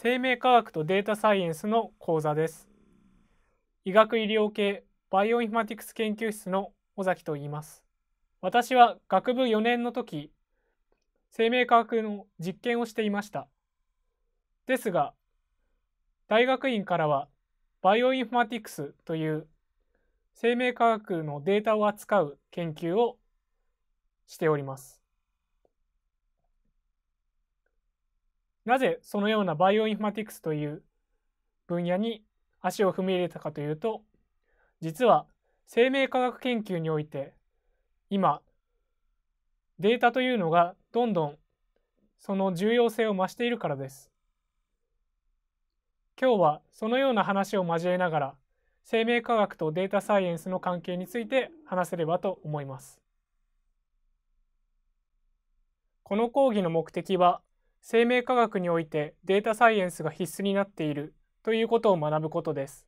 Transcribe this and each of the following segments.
生命科学とデータサイエンスの講座です医学医療系バイオインフォマティクス研究室の尾崎と言います私は学部4年の時生命科学の実験をしていましたですが大学院からはバイオインフォマティクスという生命科学のデータを扱う研究をしております。なぜそのようなバイオインフォマティクスという分野に足を踏み入れたかというと実は生命科学研究において今データというのがどんどんその重要性を増しているからです。今日はそのような話を交えながら生命科学とデータサイエンスの関係について話せればと思います。この講義の目的は生命科学においてデータサイエンスが必須になっているということを学ぶことです。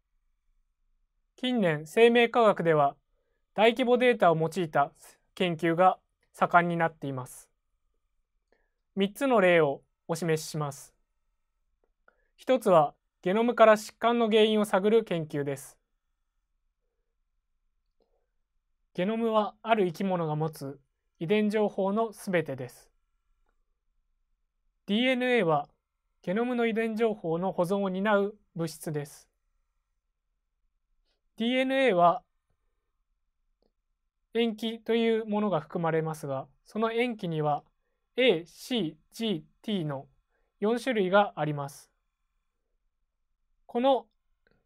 近年生命科学では大規模データを用いた研究が盛んになっています。3つの例をお示しします。1つはゲノムから疾患の原因を探る研究です。ゲノムはある生き物が持つ遺伝情報のすべてです。DNA はゲノムの遺伝情報の保存を担う物質です。DNA は塩基というものが含まれますが、その塩基には A、C、G、T の4種類があります。この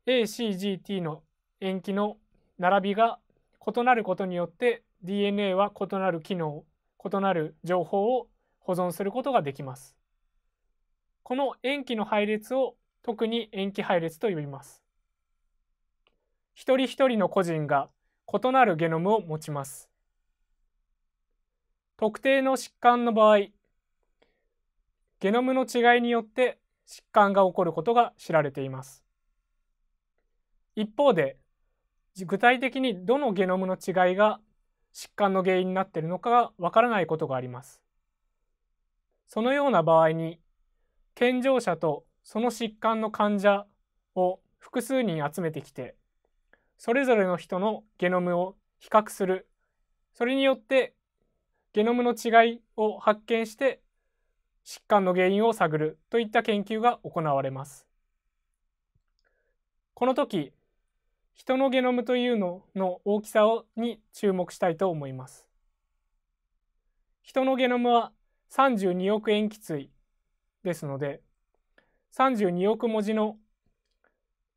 A、C、G、T の塩基の並びが異なることによって DNA は異なる機能、異なる情報を保存することができます。この塩基の配列を特に塩基配列と呼びます。一人一人の個人が異なるゲノムを持ちます。特定の疾患の場合、ゲノムの違いによって疾患が起こることが知られています。一方で、具体的にどのゲノムの違いが疾患の原因になっているのかがわからないことがあります。そのような場合に健常者とその疾患の患者を複数人集めてきてそれぞれの人のゲノムを比較するそれによってゲノムの違いを発見して疾患の原因を探るといった研究が行われます。この時人のゲノムというのの大きさに注目したいと思います。人のゲノムは32億塩基対ですので32億文字の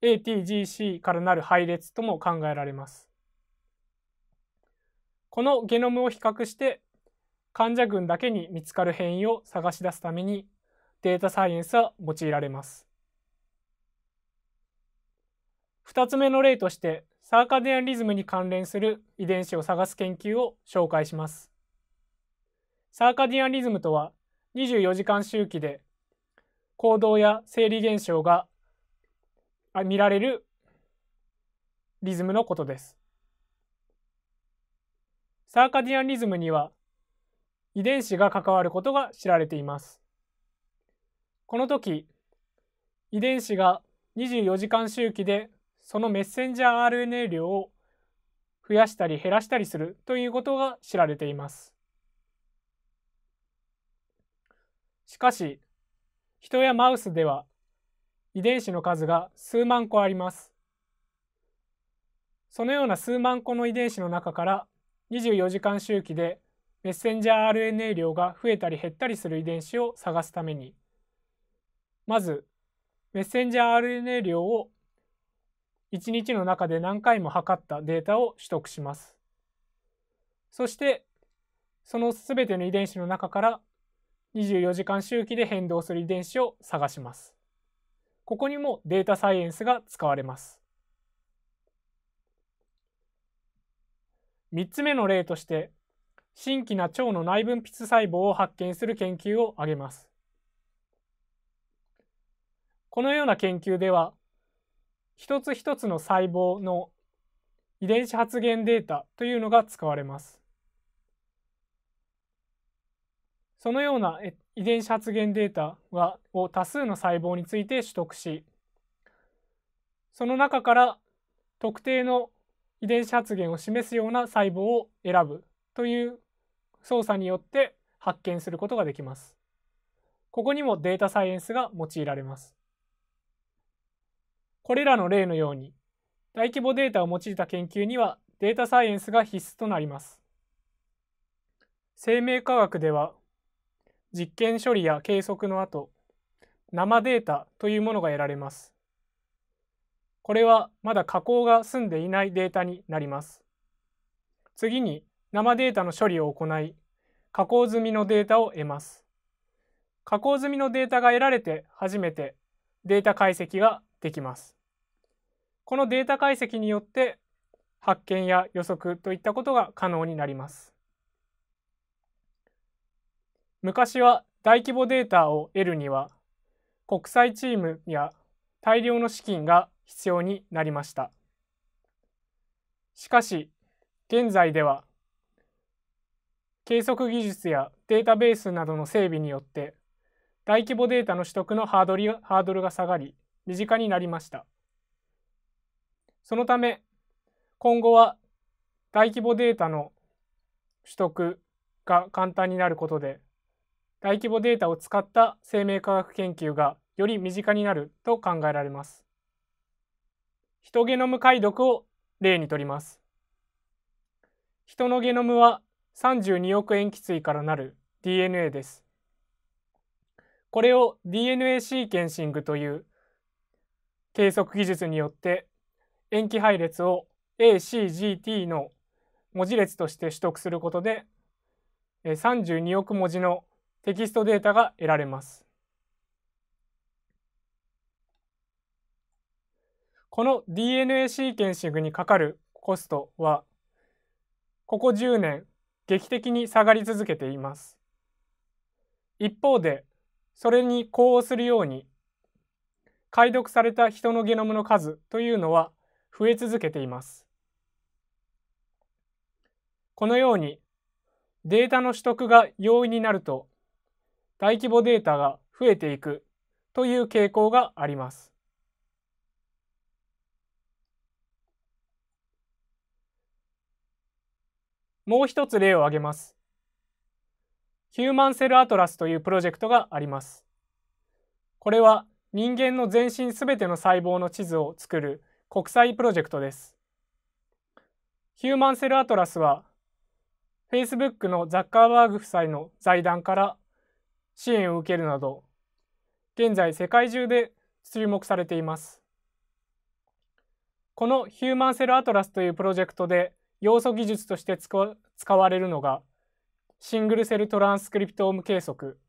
ATGC からなる配列とも考えられます。このゲノムを比較して患者群だけに見つかる変異を探し出すためにデータサイエンスは用いられます。2つ目の例としてサーカディアンリズムに関連する遺伝子を探す研究を紹介します。サーカディアンリズムとは24時間周期で行動や生理現象が見られるリズムのことです。サーカディアンリズムには遺伝子が関わることが知られています。この時遺伝子が24時間周期でそのメッセンジャー RNA 量を増やしたり減らしたりするということが知られています。しかし人やマウスでは遺伝子の数が数万個あります。そのような数万個の遺伝子の中から24時間周期でメッセンジャー RNA 量が増えたり減ったりする遺伝子を探すためにまずメッセンジャー RNA 量を1日の中で何回も測ったデータを取得します。そしてその全ての遺伝子の中から24時間周期で変動する遺伝子を探します。ここにもデータサイエンスが使われます。3つ目の例として新規な腸の内分泌細胞を発見する研究を挙げます。このような研究では一つ一つの細胞の遺伝子発現データというのが使われます。そのような遺伝子発現データはを多数の細胞について取得しその中から特定の遺伝子発現を示すような細胞を選ぶという操作によって発見することができます。ここにもデータサイエンスが用いられます。これらの例のように大規模データを用いた研究にはデータサイエンスが必須となります。生命科学では実験処理や計測の後、生データというものが得られます。これはまだ加工が済んでいないデータになります。次に生データの処理を行い、加工済みのデータを得ます。加工済みのデータが得られて初めてデータ解析ができます。このデータ解析によって発見や予測といったことが可能になります。昔は大規模データを得るには国際チームや大量の資金が必要になりましたしかし現在では計測技術やデータベースなどの整備によって大規模データの取得のハードルハードルが下がり身近になりましたそのため今後は大規模データの取得が簡単になることで大規模データを使った生命科学研究がより身近になると考えられます。ヒトゲノム解読を例にとります。人のゲノムは32億塩基対からなる DNA です。これを DNA シーケンシングという計測技術によって塩基配列を ACGT の文字列として取得することで32億文字のテキストデータが得られます。この DNA シーケンシングにかかるコストはここ10年劇的に下がり続けています。一方でそれに呼応するように解読された人のゲノムの数というのは増え続けています。このようにデータの取得が容易になると大規模データが増えていくという傾向があります。もう一つ例を挙げます。ヒューマンセルアトラスというプロジェクトがあります。これは人間の全身すべての細胞の地図を作る国際プロジェクトです。ヒューマンセルアトラスは Facebook のザッカーバーグ夫妻の財団から支援を受けるなど現在世界中で注目されていますこのヒューマンセルアトラスというプロジェクトで要素技術として使われるのがシングルセルトランスクリプトーム計測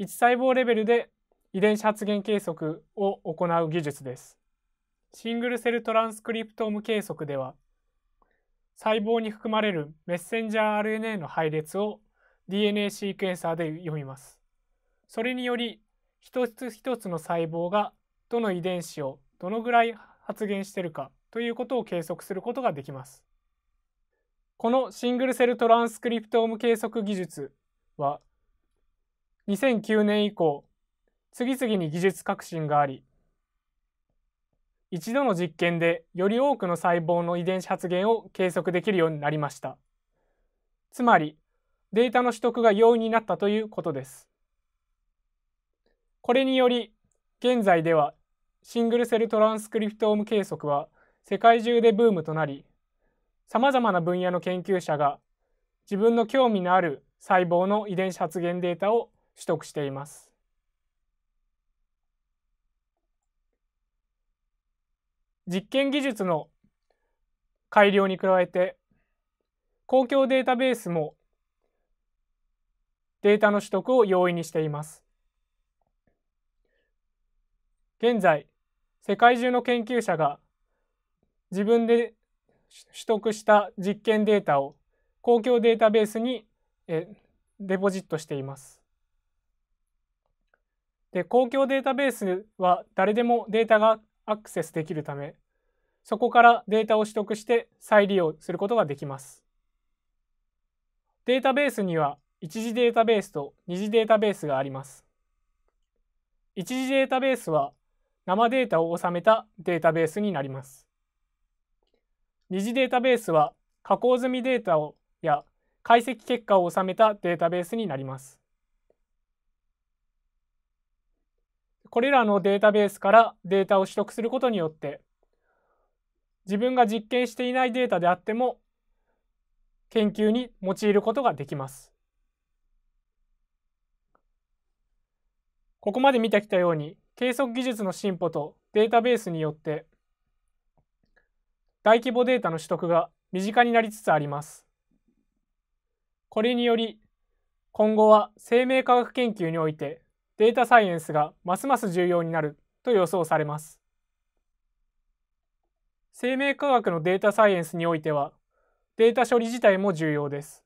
1細胞レベルで遺伝子発現計測を行う技術ですシングルセルトランスクリプトーム計測では細胞に含まれるメッセンジャー RNA の配列を DNA シークンサーで読みますそれにより一つ一つの細胞がどの遺伝子をどのぐらい発現しているかということを計測することができます。このシングルセルトランスクリプトーム計測技術は2009年以降次々に技術革新があり一度の実験でより多くの細胞の遺伝子発現を計測できるようになりました。つまりデータの取得が容易になったということです。これにより現在ではシングルセルトランスクリプトーム計測は世界中でブームとなりさまざまな分野の研究者が自分の興味のある細胞の遺伝子発現データを取得しています。実験技術の改良に加えて公共データベースもデータの取得を容易にしています。現在世界中の研究者が自分で取得した実験データを公共データベースにデポジットしています。で公共データベースは誰でもデータがアクセスできるためそこからデータを取得して再利用することができます。データベースには一次データベースと二次データベースがあります。一次データベースは生データを収めたデータベースになります。二次データベースは加工済みデータをや解析結果を収めたデータベースになります。これらのデータベースからデータを取得することによって自分が実験していないデータであっても研究に用いることができます。ここまで見てきたように計測技術の進歩とデータベースによって大規模データの取得が身近になりつつあります。これにより今後は生命科学研究においてデータサイエンスがますます重要になると予想されます。生命科学のデータサイエンスにおいてはデータ処理自体も重要です。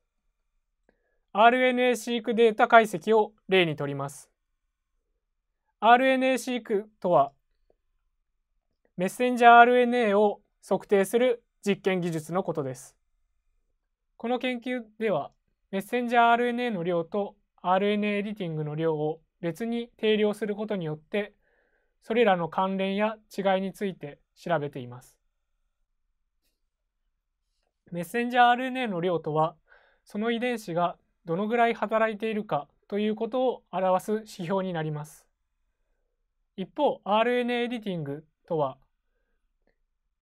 RNA 飼育データ解析を例にとります。r n a 飼育とはメッセンジャー RNA を測定する実験技術のことです。この研究ではメッセンジャー RNA の量と RNA エディティングの量を別に定量することによってそれらの関連や違いについて調べています。メッセンジャー RNA の量とはその遺伝子がどのぐらい働いているかということを表す指標になります。一方、RNA エディティングとは、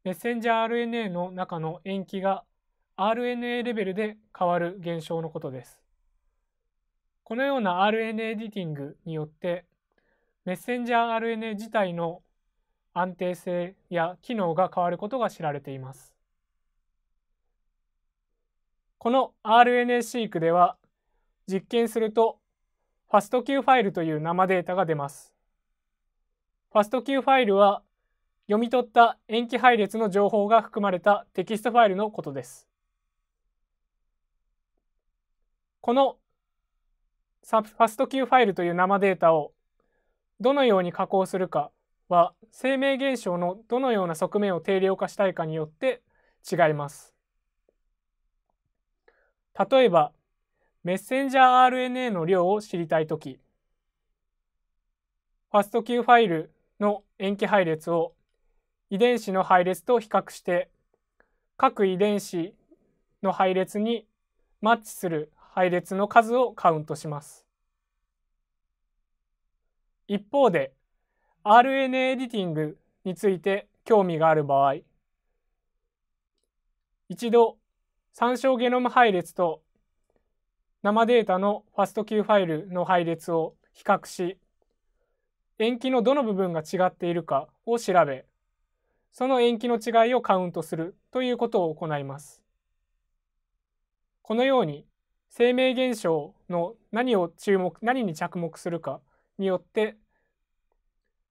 メッセンジャー RNA の中の塩基が RNA レベルで変わる現象のことです。このような RNA エディティングによって、メッセンジャー RNA 自体の安定性や機能が変わることが知られています。この r n a 飼育では実験すると FASTQ ファイルという生データが出ます。ファスト Q ファイルは読み取った塩基配列の情報が含まれたテキストファイルのことです。このファスト Q ファイルという生データをどのように加工するかは生命現象のどのような側面を定量化したいかによって違います。例えばメッセンジャー RNA の量を知りたいときファスト Q ファイルの塩基配列を遺伝子の配列と比較して各遺伝子の配列にマッチする配列の数をカウントします。一方で RNA エディティングについて興味がある場合一度参照ゲノム配列と生データのファスト q ファイルの配列を比較し塩基のどの部分が違っているかを調べその塩基の違いをカウントするということを行いますこのように生命現象の何を注目何に着目するかによって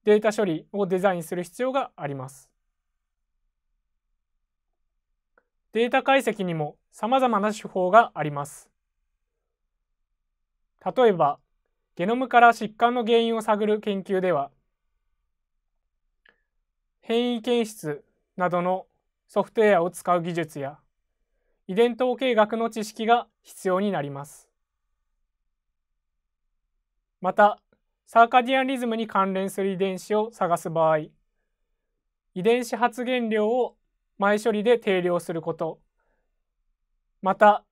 データ処理をデザインする必要がありますデータ解析にもさまざまな手法があります例えばゲノムから疾患の原因を探る研究では変異検出などのソフトウェアを使う技術や遺伝統計学の知識が必要になります。また、サーカディアンリズムに関連する遺伝子を探す場合、遺伝子発現量を前処理で定量すること、また、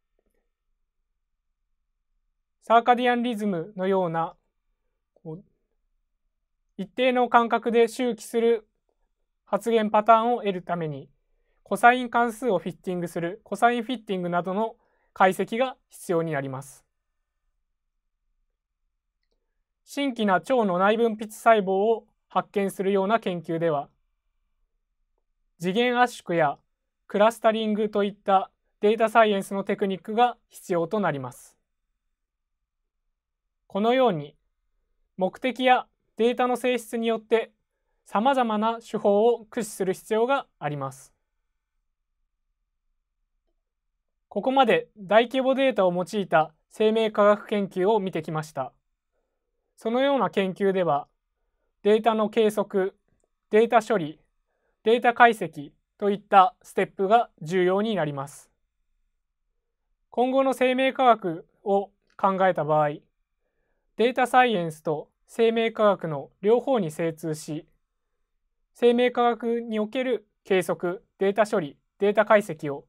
サーカディアンリズムのような一定の間隔で周期する発言パターンを得るためにコサイン関数をフィッティングするコサインフィッティングなどの解析が必要になります。新規な腸の内分泌細胞を発見するような研究では次元圧縮やクラスタリングといったデータサイエンスのテクニックが必要となります。このように目的やデータの性質によって様々な手法を駆使する必要があります。ここまで大規模データを用いた生命科学研究を見てきました。そのような研究ではデータの計測、データ処理、データ解析といったステップが重要になります。今後の生命科学を考えた場合データサイエンスと生命科学の両方に精通し生命科学における計測データ処理データ解析を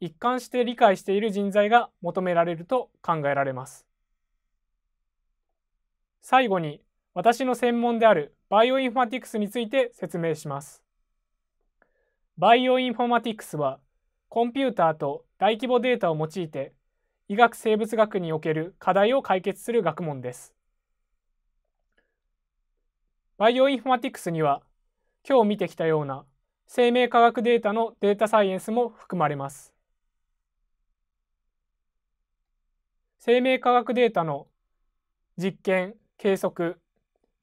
一貫して理解している人材が求められると考えられます最後に私の専門であるバイオインフォマティクスについて説明しますバイオインフォマティクスはコンピューターと大規模データを用いて医学生物学における課題を解決する学問です。バイオインフォマティクスには今日見てきたような生命科学データのデータサイエンスも含まれます。生命科学データの実験、計測、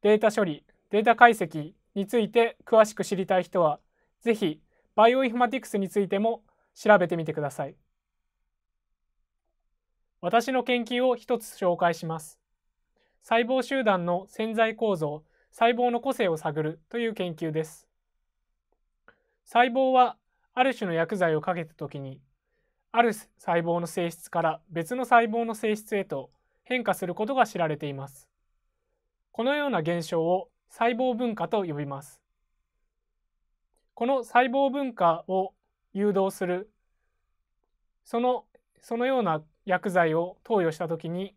データ処理、データ解析について詳しく知りたい人は、ぜひバイオインフォマティクスについても調べてみてください。私の研究を一つ紹介します。細胞集団の潜在構造、細胞の個性を探るという研究です。細胞はある種の薬剤をかけた時に、ある細胞の性質から別の細胞の性質へと変化することが知られています。このような現象を細胞分化と呼びます。この細胞分化を誘導するそのそのような薬剤を投与した時に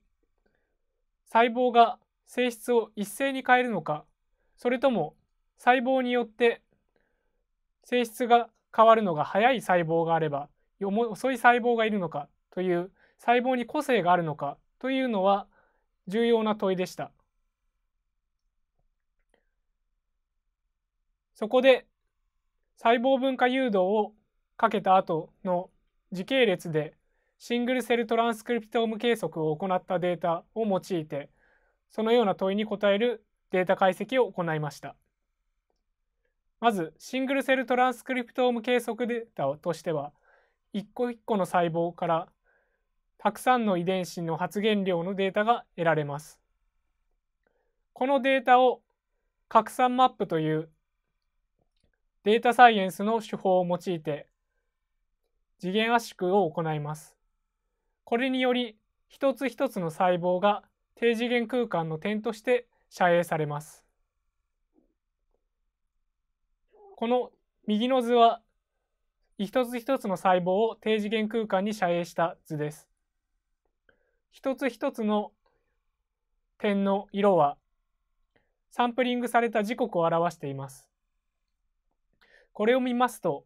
細胞が性質を一斉に変えるのかそれとも細胞によって性質が変わるのが早い細胞があれば遅い細胞がいるのかという細胞に個性があるのかというのは重要な問いでした。そこで細胞分化誘導をかけた後の時系列でシングルセルトランスクリプトーム計測を行ったデータを用いてそのような問いに答えるデータ解析を行いましたまずシングルセルトランスクリプトーム計測データとしては一個一個の細胞からたくさんの遺伝子の発現量のデータが得られますこのデータを拡散マップというデータサイエンスの手法を用いて次元圧縮を行いますこれにより一つ一つの細胞が低次元空間の点として遮影されます。この右の図は一つ一つの細胞を低次元空間に遮影した図です。一つ一つの点の色はサンプリングされた時刻を表しています。これを見ますと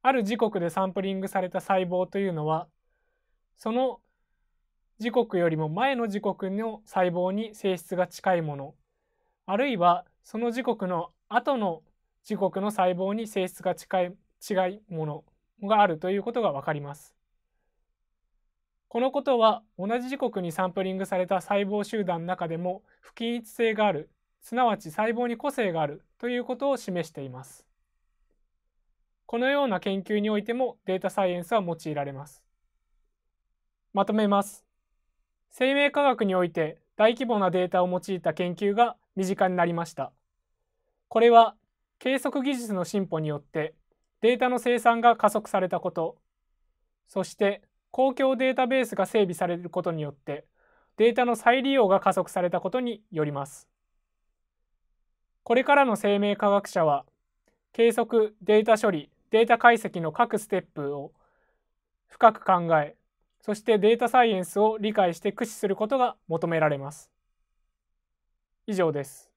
ある時刻でサンプリングされた細胞というのはその時刻よりも前の時刻の細胞に性質が近いものあるいはその時刻の後の時刻の細胞に性質が近い違いものがあるということが分かります。このことは同じ時刻にサンプリングされた細胞集団の中でも不均一性があるすなわち細胞に個性があるということを示しています。このような研究においてもデータサイエンスは用いられます。まとめます。生命科学において大規模なデータを用いた研究が身近になりました。これは計測技術の進歩によってデータの生産が加速されたこと、そして公共データベースが整備されることによってデータの再利用が加速されたことによります。これからの生命科学者は計測、データ処理、データ解析の各ステップを深く考えそしてデータサイエンスを理解して駆使することが求められます。以上です。